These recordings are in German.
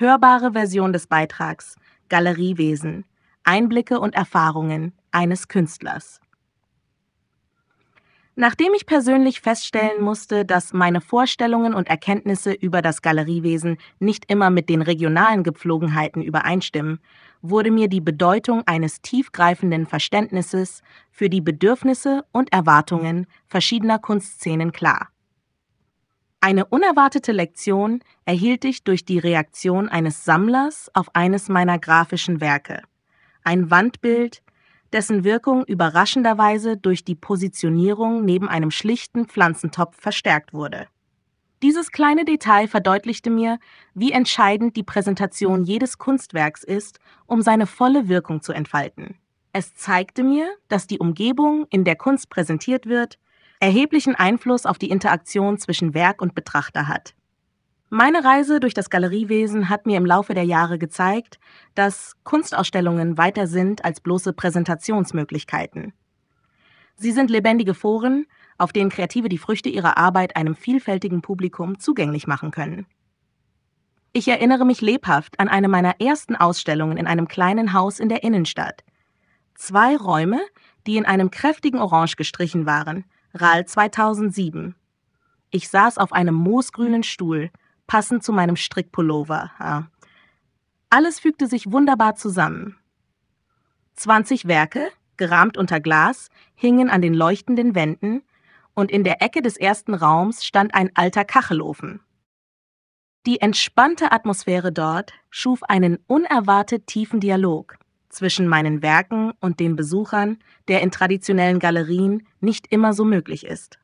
Hörbare Version des Beitrags Galeriewesen Einblicke und Erfahrungen eines Künstlers. Nachdem ich persönlich feststellen musste, dass meine Vorstellungen und Erkenntnisse über das Galeriewesen nicht immer mit den regionalen Gepflogenheiten übereinstimmen, wurde mir die Bedeutung eines tiefgreifenden Verständnisses für die Bedürfnisse und Erwartungen verschiedener Kunstszenen klar. Eine unerwartete Lektion erhielt ich durch die Reaktion eines Sammlers auf eines meiner grafischen Werke. Ein Wandbild, dessen Wirkung überraschenderweise durch die Positionierung neben einem schlichten Pflanzentopf verstärkt wurde. Dieses kleine Detail verdeutlichte mir, wie entscheidend die Präsentation jedes Kunstwerks ist, um seine volle Wirkung zu entfalten. Es zeigte mir, dass die Umgebung, in der Kunst präsentiert wird, erheblichen Einfluss auf die Interaktion zwischen Werk und Betrachter hat. Meine Reise durch das Galeriewesen hat mir im Laufe der Jahre gezeigt, dass Kunstausstellungen weiter sind als bloße Präsentationsmöglichkeiten. Sie sind lebendige Foren, auf denen Kreative die Früchte ihrer Arbeit einem vielfältigen Publikum zugänglich machen können. Ich erinnere mich lebhaft an eine meiner ersten Ausstellungen in einem kleinen Haus in der Innenstadt. Zwei Räume, die in einem kräftigen Orange gestrichen waren – RAL 2007. Ich saß auf einem moosgrünen Stuhl, passend zu meinem Strickpullover. Ja. Alles fügte sich wunderbar zusammen. 20 Werke, gerahmt unter Glas, hingen an den leuchtenden Wänden und in der Ecke des ersten Raums stand ein alter Kachelofen. Die entspannte Atmosphäre dort schuf einen unerwartet tiefen Dialog zwischen meinen Werken und den Besuchern, der in traditionellen Galerien nicht immer so möglich ist.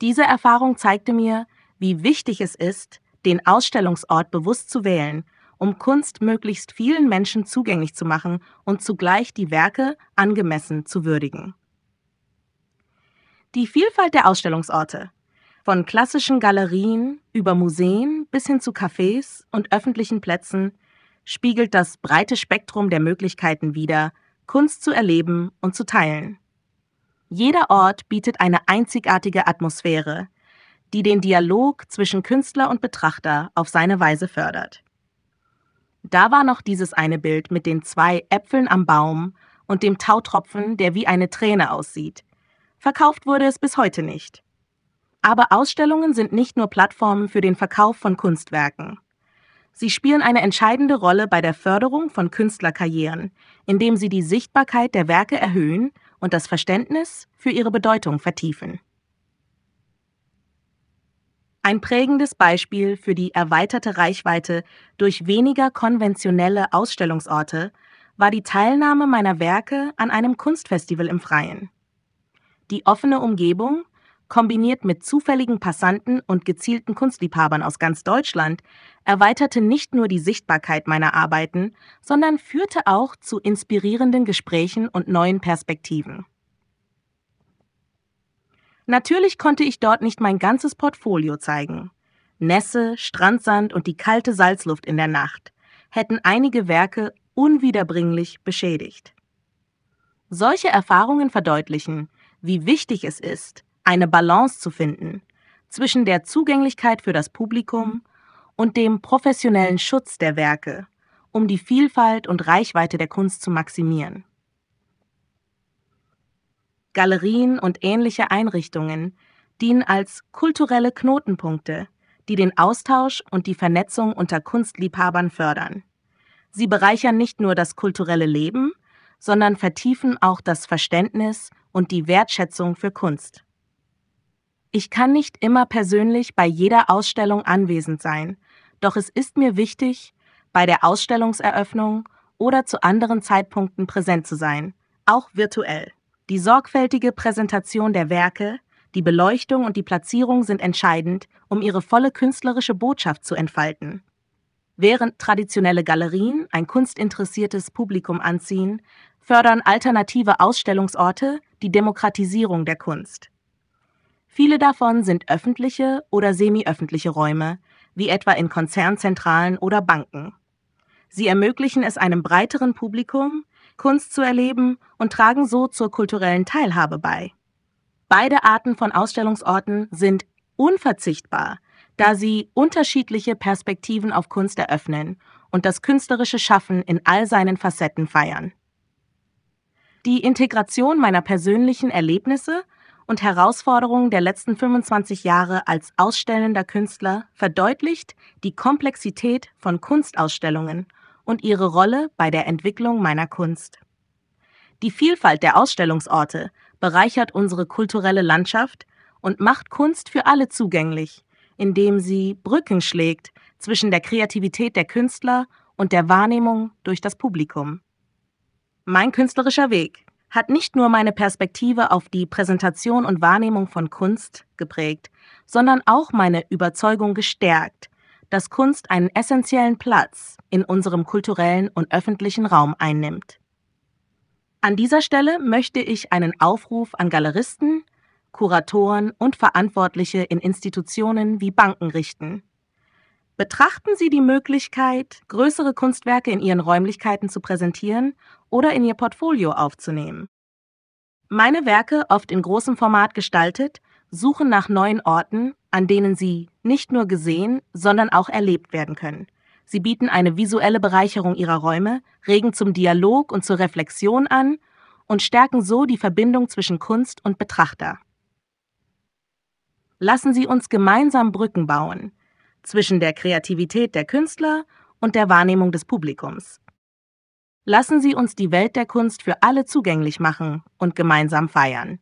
Diese Erfahrung zeigte mir, wie wichtig es ist, den Ausstellungsort bewusst zu wählen, um Kunst möglichst vielen Menschen zugänglich zu machen und zugleich die Werke angemessen zu würdigen. Die Vielfalt der Ausstellungsorte von klassischen Galerien über Museen bis hin zu Cafés und öffentlichen Plätzen spiegelt das breite Spektrum der Möglichkeiten wider, Kunst zu erleben und zu teilen. Jeder Ort bietet eine einzigartige Atmosphäre, die den Dialog zwischen Künstler und Betrachter auf seine Weise fördert. Da war noch dieses eine Bild mit den zwei Äpfeln am Baum und dem Tautropfen, der wie eine Träne aussieht. Verkauft wurde es bis heute nicht. Aber Ausstellungen sind nicht nur Plattformen für den Verkauf von Kunstwerken. Sie spielen eine entscheidende Rolle bei der Förderung von Künstlerkarrieren, indem sie die Sichtbarkeit der Werke erhöhen und das Verständnis für ihre Bedeutung vertiefen. Ein prägendes Beispiel für die erweiterte Reichweite durch weniger konventionelle Ausstellungsorte war die Teilnahme meiner Werke an einem Kunstfestival im Freien. Die offene Umgebung kombiniert mit zufälligen Passanten und gezielten Kunstliebhabern aus ganz Deutschland, erweiterte nicht nur die Sichtbarkeit meiner Arbeiten, sondern führte auch zu inspirierenden Gesprächen und neuen Perspektiven. Natürlich konnte ich dort nicht mein ganzes Portfolio zeigen. Nässe, Strandsand und die kalte Salzluft in der Nacht hätten einige Werke unwiederbringlich beschädigt. Solche Erfahrungen verdeutlichen, wie wichtig es ist, eine Balance zu finden zwischen der Zugänglichkeit für das Publikum und dem professionellen Schutz der Werke, um die Vielfalt und Reichweite der Kunst zu maximieren. Galerien und ähnliche Einrichtungen dienen als kulturelle Knotenpunkte, die den Austausch und die Vernetzung unter Kunstliebhabern fördern. Sie bereichern nicht nur das kulturelle Leben, sondern vertiefen auch das Verständnis und die Wertschätzung für Kunst. Ich kann nicht immer persönlich bei jeder Ausstellung anwesend sein, doch es ist mir wichtig, bei der Ausstellungseröffnung oder zu anderen Zeitpunkten präsent zu sein, auch virtuell. Die sorgfältige Präsentation der Werke, die Beleuchtung und die Platzierung sind entscheidend, um ihre volle künstlerische Botschaft zu entfalten. Während traditionelle Galerien ein kunstinteressiertes Publikum anziehen, fördern alternative Ausstellungsorte die Demokratisierung der Kunst. Viele davon sind öffentliche oder semi-öffentliche Räume, wie etwa in Konzernzentralen oder Banken. Sie ermöglichen es einem breiteren Publikum, Kunst zu erleben und tragen so zur kulturellen Teilhabe bei. Beide Arten von Ausstellungsorten sind unverzichtbar, da sie unterschiedliche Perspektiven auf Kunst eröffnen und das künstlerische Schaffen in all seinen Facetten feiern. Die Integration meiner persönlichen Erlebnisse und Herausforderungen der letzten 25 Jahre als ausstellender Künstler verdeutlicht die Komplexität von Kunstausstellungen und ihre Rolle bei der Entwicklung meiner Kunst. Die Vielfalt der Ausstellungsorte bereichert unsere kulturelle Landschaft und macht Kunst für alle zugänglich, indem sie Brücken schlägt zwischen der Kreativität der Künstler und der Wahrnehmung durch das Publikum. Mein künstlerischer Weg hat nicht nur meine Perspektive auf die Präsentation und Wahrnehmung von Kunst geprägt, sondern auch meine Überzeugung gestärkt, dass Kunst einen essentiellen Platz in unserem kulturellen und öffentlichen Raum einnimmt. An dieser Stelle möchte ich einen Aufruf an Galeristen, Kuratoren und Verantwortliche in Institutionen wie Banken richten. Betrachten Sie die Möglichkeit, größere Kunstwerke in Ihren Räumlichkeiten zu präsentieren oder in Ihr Portfolio aufzunehmen. Meine Werke, oft in großem Format gestaltet, suchen nach neuen Orten, an denen sie nicht nur gesehen, sondern auch erlebt werden können. Sie bieten eine visuelle Bereicherung ihrer Räume, regen zum Dialog und zur Reflexion an und stärken so die Verbindung zwischen Kunst und Betrachter. Lassen Sie uns gemeinsam Brücken bauen, zwischen der Kreativität der Künstler und der Wahrnehmung des Publikums. Lassen Sie uns die Welt der Kunst für alle zugänglich machen und gemeinsam feiern.